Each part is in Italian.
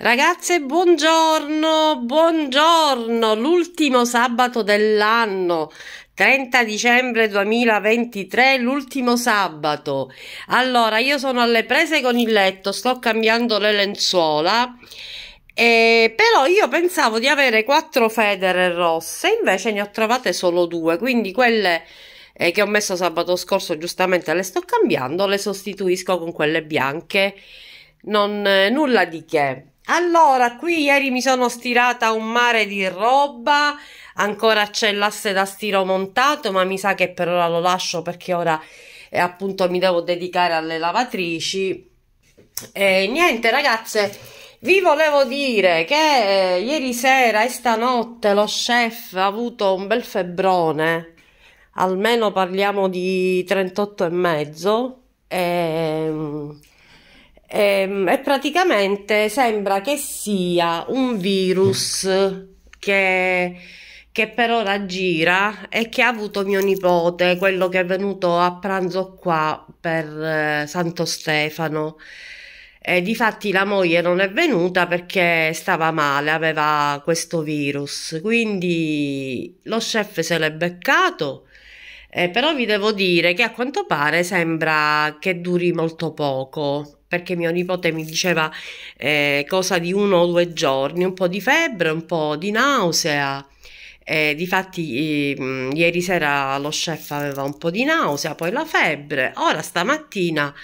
Ragazze, buongiorno, buongiorno, l'ultimo sabato dell'anno, 30 dicembre 2023, l'ultimo sabato. Allora, io sono alle prese con il letto, sto cambiando le lenzuola, eh, però io pensavo di avere quattro federe rosse, invece ne ho trovate solo due, quindi quelle eh, che ho messo sabato scorso giustamente le sto cambiando, le sostituisco con quelle bianche. Non, eh, nulla di che. Allora, qui ieri mi sono stirata un mare di roba, ancora c'è l'asse da stiro montato, ma mi sa che per ora lo lascio perché ora eh, appunto mi devo dedicare alle lavatrici. E niente ragazze, vi volevo dire che eh, ieri sera e stanotte lo chef ha avuto un bel febbrone, almeno parliamo di 38 e mezzo. E ehm, Ehm, e praticamente sembra che sia un virus che, che per ora gira e che ha avuto mio nipote, quello che è venuto a pranzo qua per eh, Santo Stefano. E difatti la moglie non è venuta perché stava male, aveva questo virus, quindi lo chef se l'è beccato. Eh, però vi devo dire che a quanto pare sembra che duri molto poco perché mio nipote mi diceva eh, cosa di uno o due giorni, un po' di febbre, un po' di nausea. Eh, difatti eh, ieri sera lo chef aveva un po' di nausea, poi la febbre, ora stamattina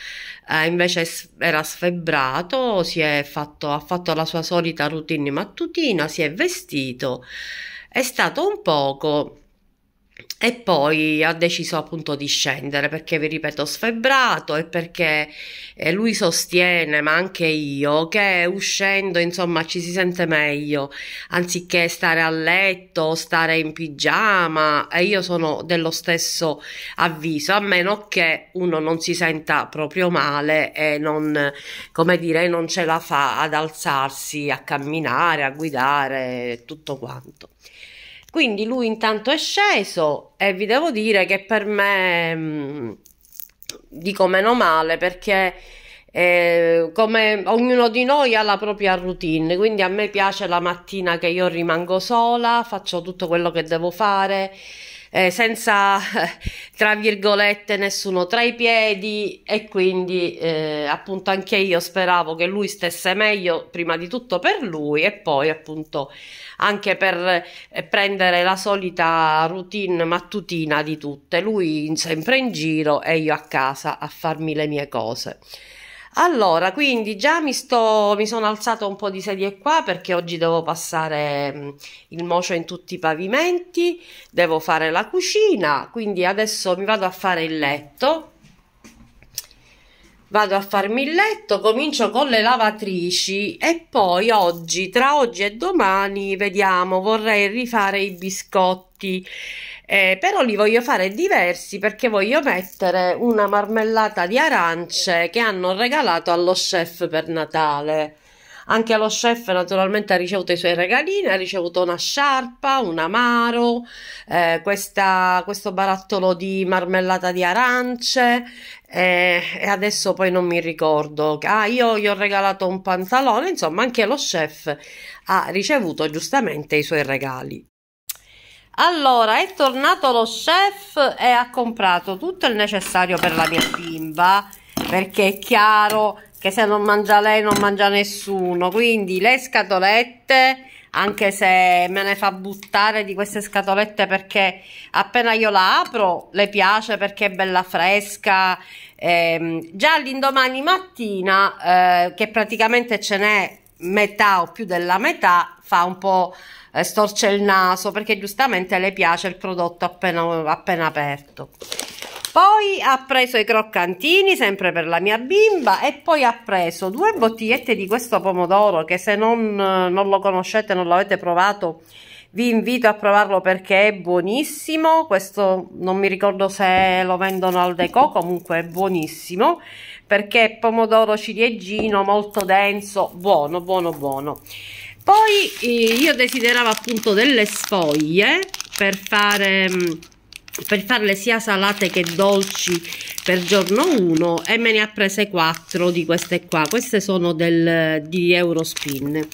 eh, invece era sfebbrato, fatto, ha fatto la sua solita routine mattutina, si è vestito, è stato un poco e poi ha deciso appunto di scendere perché, vi ripeto, sfebbrato e perché eh, lui sostiene, ma anche io, che uscendo insomma ci si sente meglio anziché stare a letto, stare in pigiama. E io sono dello stesso avviso, a meno che uno non si senta proprio male e non, come dire, non ce la fa ad alzarsi, a camminare, a guidare, tutto quanto. Quindi lui intanto è sceso e vi devo dire che per me mh, mm, dico meno male perché eh, come ognuno di noi ha la propria routine, quindi a me piace la mattina che io rimango sola, faccio tutto quello che devo fare eh, senza tra virgolette nessuno tra i piedi e quindi eh, appunto anche io speravo che lui stesse meglio prima di tutto per lui e poi appunto anche per eh, prendere la solita routine mattutina di tutte lui sempre in giro e io a casa a farmi le mie cose allora, quindi già mi, sto, mi sono alzato un po' di sedie qua perché oggi devo passare mm, il mocio in tutti i pavimenti, devo fare la cucina, quindi adesso mi vado a fare il letto. Vado a farmi il letto, comincio con le lavatrici e poi oggi, tra oggi e domani, vediamo, vorrei rifare i biscotti eh, però li voglio fare diversi perché voglio mettere una marmellata di arance che hanno regalato allo chef per Natale. Anche lo chef naturalmente ha ricevuto i suoi regalini, ha ricevuto una sciarpa, un amaro, eh, questa, questo barattolo di marmellata di arance eh, e adesso poi non mi ricordo. Ah, io gli ho regalato un pantalone, insomma anche lo chef ha ricevuto giustamente i suoi regali. Allora, è tornato lo chef e ha comprato tutto il necessario per la mia bimba, perché è chiaro che se non mangia lei non mangia nessuno, quindi le scatolette, anche se me ne fa buttare di queste scatolette perché appena io la apro le piace perché è bella fresca, eh, già l'indomani mattina eh, che praticamente ce n'è metà o più della metà fa un po' eh, storce il naso perché giustamente le piace il prodotto appena, appena aperto poi ha preso i croccantini sempre per la mia bimba e poi ha preso due bottigliette di questo pomodoro che se non, non lo conoscete non l'avete provato vi invito a provarlo perché è buonissimo questo non mi ricordo se lo vendono al deco comunque è buonissimo perché pomodoro ciliegino molto denso buono buono buono poi eh, io desideravo appunto delle sfoglie per fare mm, per farle sia salate che dolci per giorno 1 e me ne ha prese 4 di queste qua queste sono del, di Eurospin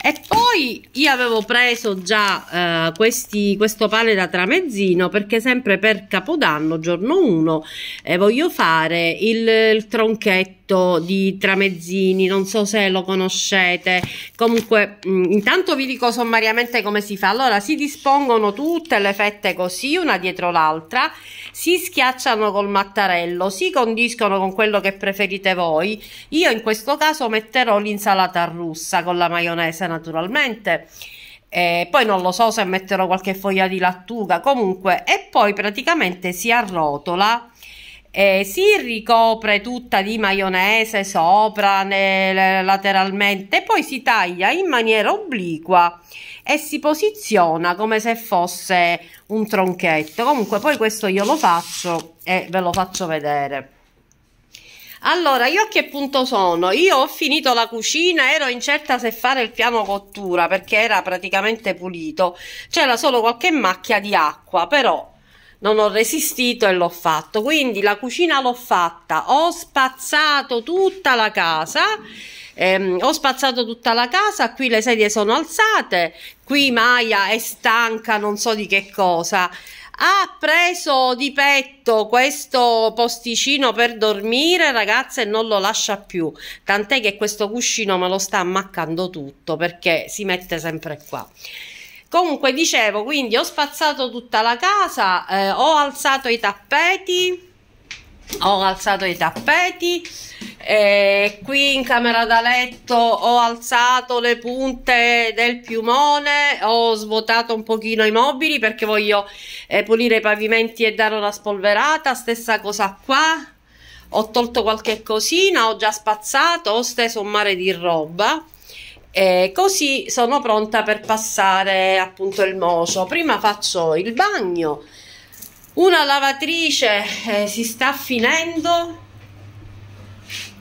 e poi io avevo preso già eh, questi, questo pane da tramezzino perché sempre per capodanno giorno 1 eh, voglio fare il, il tronchetto diritto di Tramezzini, non so se lo conoscete. Comunque, mh, mm, intanto vi dico sommariamente come si fa. Allora, si dispongono tutte le fette così, una dietro l'altra, si schiacciano col mattarello, si condiscono con quello che preferite voi. Io in questo caso metterò l'insalata russa con la maionese naturalmente. Eh, poi non lo so se metterò qualche foglia di lattuga comunque e poi praticamente si arrotola eh, si ricopre tutta di maionese sopra, nel, lateralmente, poi si taglia in maniera obliqua e si posiziona come se fosse un tronchetto. Comunque poi questo io lo faccio e ve lo faccio vedere. Allora, io a che punto sono? Io ho finito la cucina, ero incerta se fare il piano cottura perché era praticamente pulito, c'era solo qualche macchia di acqua, però non ho resistito e l'ho fatto. Quindi la cucina l'ho fatta, ho spazzato tutta la casa. Ehm, ho spazzato tutta la casa, qui le sedie sono alzate, qui Maya è stanca, non so di che cosa. Ha preso di petto questo posticino per dormire, ragazze, e non lo lascia più. Tant'è che questo cuscino me lo sta ammaccando tutto perché si mette sempre qua. Comunque dicevo, quindi ho spazzato tutta la casa, eh, ho alzato i tappeti, ho alzato i tappeti, eh, qui in camera da letto ho alzato le punte del piumone, ho svuotato un pochino i mobili perché voglio eh, pulire i pavimenti e dare una spolverata, stessa cosa qua, ho tolto qualche cosina, ho già spazzato, ho steso un mare di roba e così sono pronta per passare appunto il moso. Prima faccio il bagno, una lavatrice eh, si sta finendo.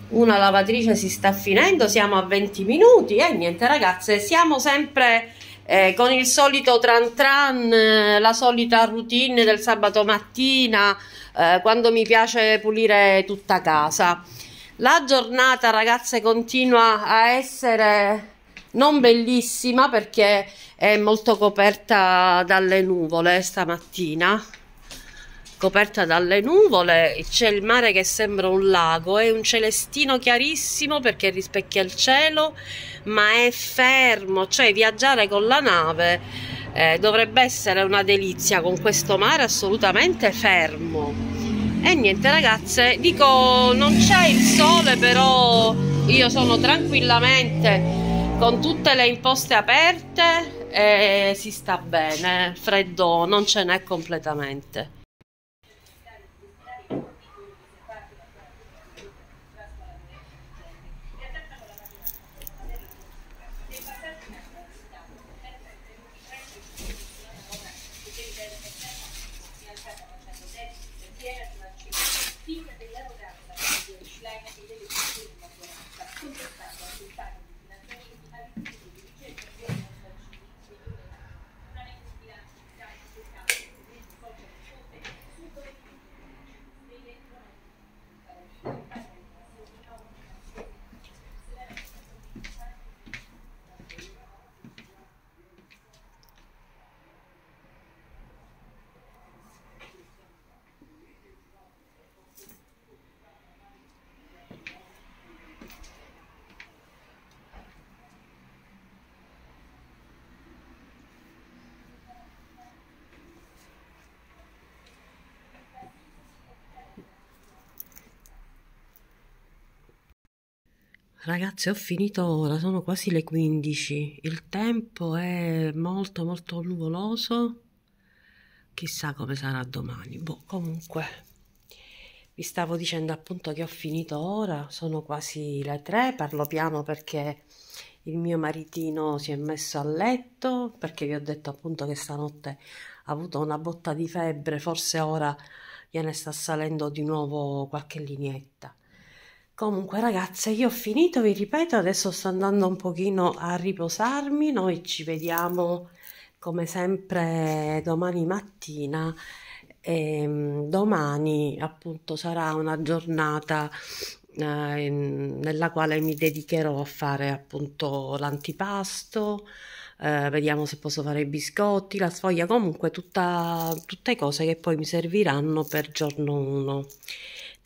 Una lavatrice si sta finendo, siamo a 20 minuti e eh, niente ragazze, siamo sempre eh, con il solito tran tran, eh, la solita routine del sabato mattina eh, quando mi piace pulire tutta casa. La giornata ragazze continua a essere non bellissima perché è molto coperta dalle nuvole stamattina coperta dalle nuvole, c'è il mare che sembra un lago, è un celestino chiarissimo perché rispecchia il cielo, ma è fermo, cioè viaggiare con la nave eh, dovrebbe essere una delizia con questo mare assolutamente fermo. E niente ragazze, dico non c'è il sole però io sono tranquillamente con tutte le imposte aperte eh, si sta bene, freddo non ce n'è completamente. Thank Ragazzi, ho finito ora, sono quasi le 15. Il tempo è molto molto nuvoloso. Chissà come sarà domani. Boh, comunque vi stavo dicendo appunto che ho finito ora, sono quasi le 3, parlo piano perché il mio maritino si è messo a letto, perché vi ho detto appunto che stanotte ha avuto una botta di febbre, forse ora gliene sta salendo di nuovo qualche lineetta. Comunque ragazze, io ho finito, vi ripeto, adesso sto andando un pochino a riposarmi, noi ci vediamo come sempre domani mattina. E, ehm, domani appunto sarà una giornata eh, nella quale mi dedicherò a fare appunto l'antipasto, eh, vediamo se posso fare i biscotti, la sfoglia, comunque tutta, tutte cose che poi mi serviranno per giorno 1.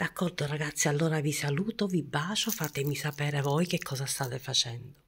D'accordo ragazzi, allora vi saluto, vi bacio, fatemi sapere voi che cosa state facendo.